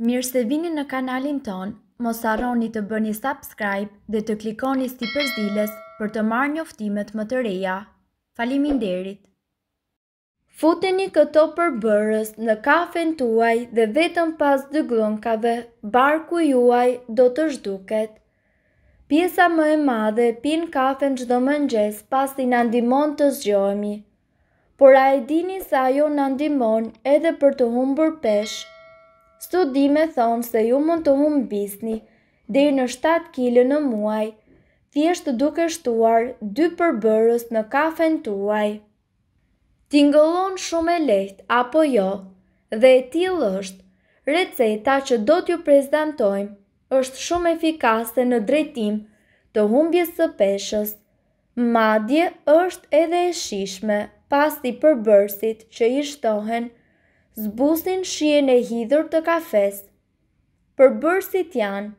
Mirë se vini në kanalin ton, mos arroni të bëni subscribe dhe të klikoni sti përzdiles për të marrë një më të reja. Falimin derit! Futeni këto për bërës në kafen tuaj dhe vetëm pas dë glonkave, barku juaj do të zhduket. Pjesa më e madhe pin kafen në gjdo më nxes pas të i nëndimon të zgjohemi, por a e dini sa jo nëndimon edhe për të humbur pesh Studime thonë se ju mund të humbisni deri në 7 kg në muaj, thjesht duke shtuar dy përbërës në kafen tuaj. Tingëllon shumë e lehtë apo jo? Dhe e tillë është receta që do t'ju prezantojmë është shumë efikase në drejtim të humbjes së peshës. Madje është edhe e shishme pasi përbërësit që i shtohen zbusin shien e hidhur të kafes. Për bërësit janë,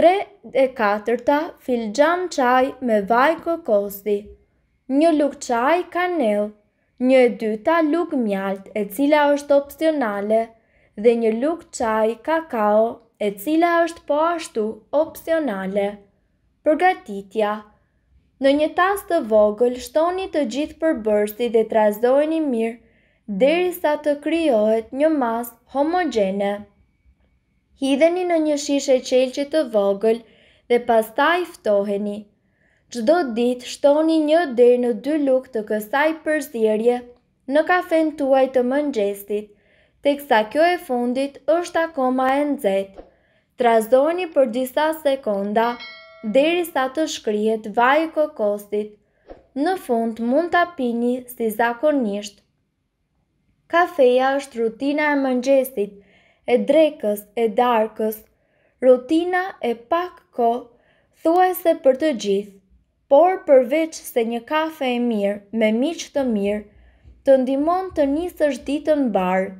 tre e katërta gjam qaj me vaj kokosi, një luk qaj kanel, një e dyta luk mjalt e cila është opcionale dhe një luk qaj kakao e cila është po ashtu opcionale. Përgatitja Në një tas të vogël, shtoni të gjithë përbërsi dhe trazojni mirë deri sa të kryohet një mas homogene. Hidheni në një shishe qelqe të vogël dhe pastaj ftoheni. Çdo ditë shtoni një deri në dy luk të kësaj përzierje në kafen tuaj të mëngjesit, teksa kjo e fundit është akoma e nxehtë. Trazoni për disa sekonda deri sa të shkrihet vaji kokosit. Në fund mund ta pini si zakonisht Kafeja është rutina e mëngjesit, e drekës, e darkës, rutina e pak ko, thuese për të gjithë, por përveç se një kafe e mirë, me miqë të mirë, të ndimon të njësësht ditën barë,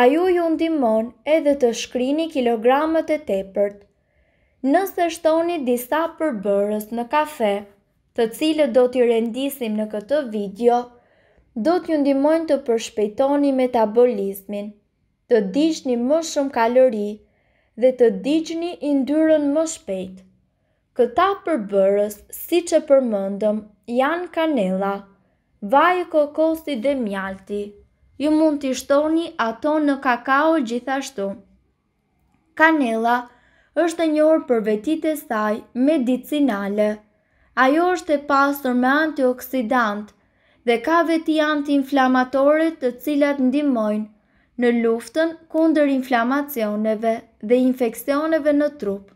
a ju ju ndimon edhe të shkrini kilogramët e tepërt. Nëse shtoni disa përbërës në kafe, të cilët do t'i rendisim në këtë video, të do t'ju ndimojnë të përshpejtoni metabolizmin, të digjni më shumë kalori dhe të digjni indyrën më shpejt. Këta përbërës, si që përmëndëm, janë kanela, vajë kokosti dhe mjalti. Ju mund t'i shtoni ato në kakao gjithashtu. Kanela është njërë për vetit e saj medicinale. Ajo është e pasur me antioksidantë, dhe ka veti anti-inflamatore të cilat ndimojnë në luftën kundër inflamacioneve dhe infekcioneve në trup.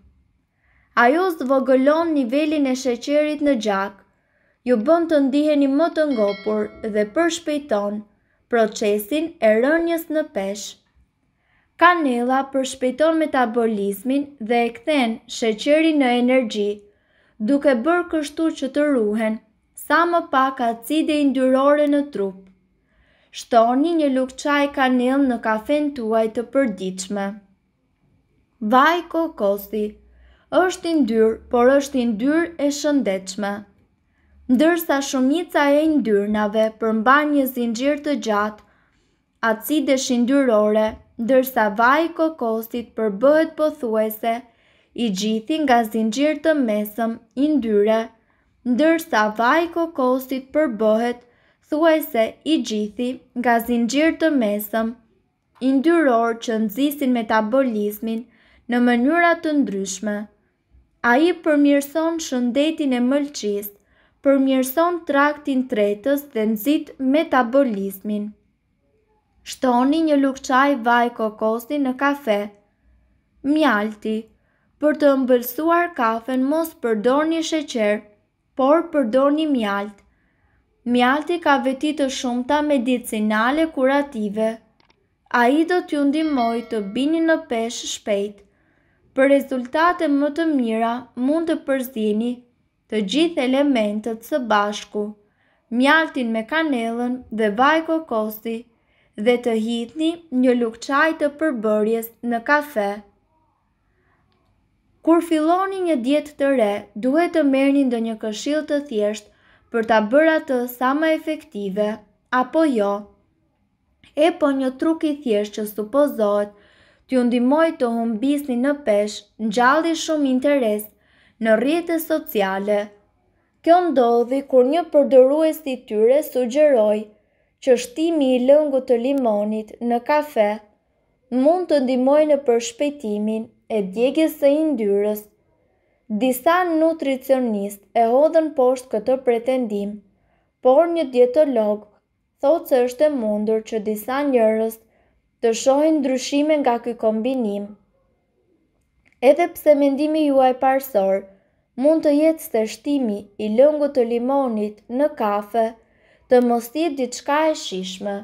Ajo zvogëlon nivelin e sheqerit në gjak, ju bënd të ndiheni më të ngopur dhe përshpejton procesin e rënjës në pesh. Kanela përshpejton metabolizmin dhe e kthen sheqeri në energji, duke bërë kështu që të ruhen sa më pak acide indyrore në trup. Shtoni një lukë qaj kanil në kafen tuaj të përdiqme. Vaj kokosi është indyr, por është indyr e shëndechme. Ndërsa shumica e indyrnave përmba një zingjir të gjatë, acide shindyrore, ndërsa vaj kokosit përbëhet po thuese, i gjithi nga zingjir të mesëm, indyre, ndërsa vaj kokosit përbohet, thuaj se i gjithi nga zingjir të mesëm, i ndyror që nëzisin metabolizmin në mënyrat të ndryshme. A i përmjërson shëndetin e mëlqis, përmjërson traktin tretës dhe nëzit metabolizmin. Shtoni një lukçaj vaj kokosit në kafe, mjalti, për të mbëlsuar kafen mos përdor një sheqer, por përdor një mjalt. Mjalti ka veti të shumëta medicinale kurative. A i do t'ju ndimoj të bini në pesh shpejt. Për rezultate më të mira, mund të përzini të gjithë elementët së bashku, mjaltin me kanelën dhe bajko kosti dhe të hitni një lukë qaj të përbërjes në kafe. Kur filloni një dietë të re, duhet të merrni ndonjë këshill të thjeshtë për ta bërë atë sa më efektive, apo jo. E po një truk i thjeshtë që supozohet t'ju ndihmoj të humbisni në peshë, ngjalli shumë interes në rrjetet sociale. Kjo ndodhi kur një përdorues i tyre sugjeroi që shtimi i lëngut të limonit në kafe mund të ndihmojë në përshpejtimin e djegjes së yndyrës. Disa nutricionist e hodhën poshtë këtë pretendim, por një dietolog thotë se është e mundur që disa njerëz të shohin ndryshime nga ky kombinim. Edhe pse mendimi juaj parsor mund të jetë se shtimi i lëngut të limonit në kafe të mos jetë diçka e shishme.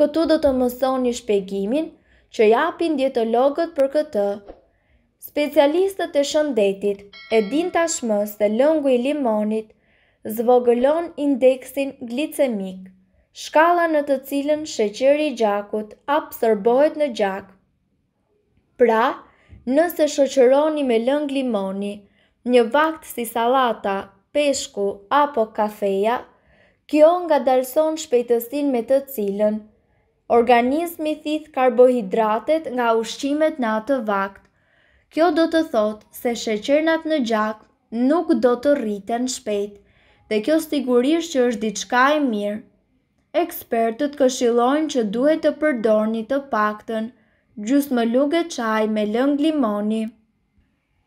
Këtu do të mësoni shpjegimin që japin dietologët për këtë. Specialistët e shëndetit e din tashmë se lëngu i limonit zvogëlon indeksin glicemik, shkala në të cilën sheqeri i gjakut absorbohet në gjak. Pra, nëse shoqëroni me lëng limoni një vakt si sallata, peshku apo kafeja, kjo nga dalson shpejtësin me të cilën organizmi thith karbohidratet nga ushqimet në atë vakt Kjo do të thotë se sheqernat në gjak nuk do të rriten shpejt, dhe kjo sigurisht që është diçka e mirë. Ekspertët këshilojnë që duhet të përdorni të paktën gjusë më lugë qaj me lëng limoni.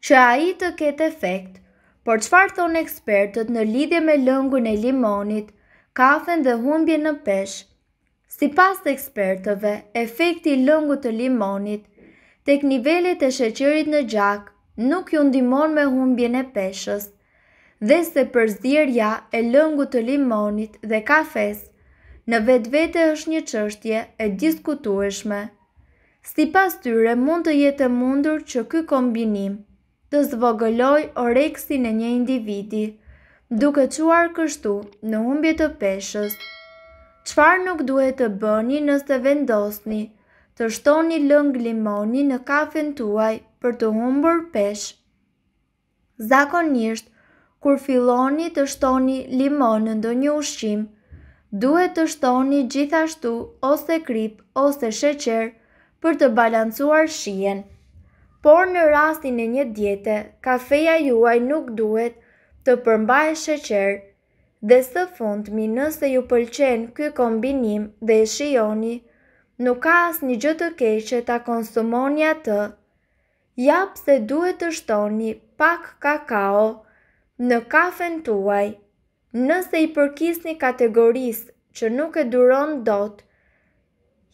Që a i të ketë efekt, por qëfar thonë ekspertët në lidhje me lëngun e limonit, kafen dhe humbje në peshë? Si pas të ekspertëve, efekti lëngu të limonit tek nivelit e sheqerit në gjak nuk ju ndimon me humbjen e peshës dhe se përzirja e lëngu të limonit dhe kafes në vetë vete është një qështje e diskutueshme. Si pas tyre mund të jetë mundur që ky kombinim të zvogëloj oreksi në një individi, duke quar kështu në humbje të peshës. Qfar nuk duhet të bëni nëse vendosni të shtoni lëng limoni në kafen tuaj për të humbur pesh. Zakonisht, kur filloni të shtoni limon në ndonjë ushqim, duhet të shtoni gjithashtu ose krip ose sheqer për të balancuar shijen. Por në rastin e një diete, kafeja juaj nuk duhet të përmbaj sheqer dhe së fund mi nëse ju pëlqen kë kombinim dhe shioni nuk ka asë një gjë të keqe ta konsumoni atë. Ja pse duhet të shtoni pak kakao në kafen tuaj. Nëse i përkisni kategorisë që nuk e duron dot,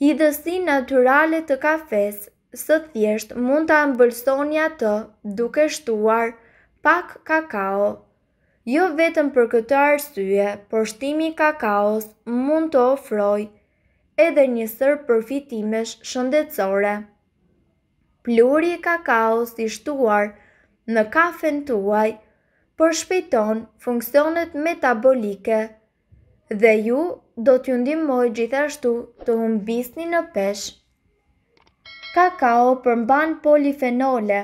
hidhësi natyrale të kafes, së thjesht mund të ambëlsoni atë duke shtuar pak kakao. Jo vetëm për këtë arsye, por shtimi i kakaos mund të ofrojë edhe një sër përfitimesh shëndetësore. Pluri kakaos i shtuar në kafen tuaj përshpejton funksionet metabolike dhe ju do t'ju ndimoj gjithashtu të humbisni në pesh. Kakao përmban polifenole,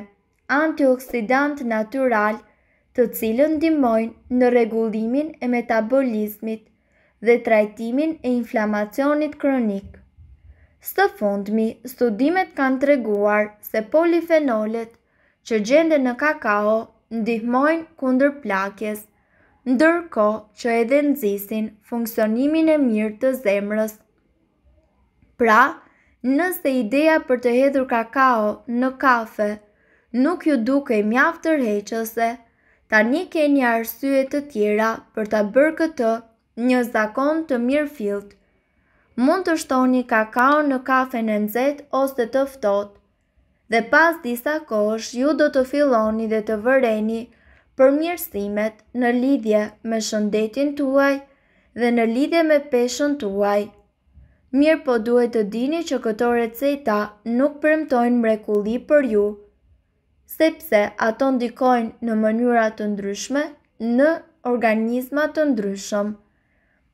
antioksidant natyral, të cilën ndihmojnë në rregullimin e metabolizmit dhe trajtimin e inflamacionit kronik. Së të fundmi, studimet kanë të reguar se polifenolet që gjende në kakao ndihmojnë kundër plakjes, ndërko që edhe nëzisin funksionimin e mirë të zemrës. Pra, nëse ideja për të hedhur kakao në kafe nuk ju duke mjaftër heqëse, ta një keni arsye të tjera për të bërë këtë një zakon të mirë filt. Mund të shtoni kakao në kafe në nëzet ose të ftot, dhe pas disa kosh ju do të filoni dhe të vëreni për mirësimet në lidhje me shëndetin tuaj dhe në lidhje me peshën tuaj. Mirë po duhet të dini që këto receta nuk përmtojnë mrekulli për ju, sepse ato ndikojnë në mënyrat të ndryshme në organizmat të ndryshme.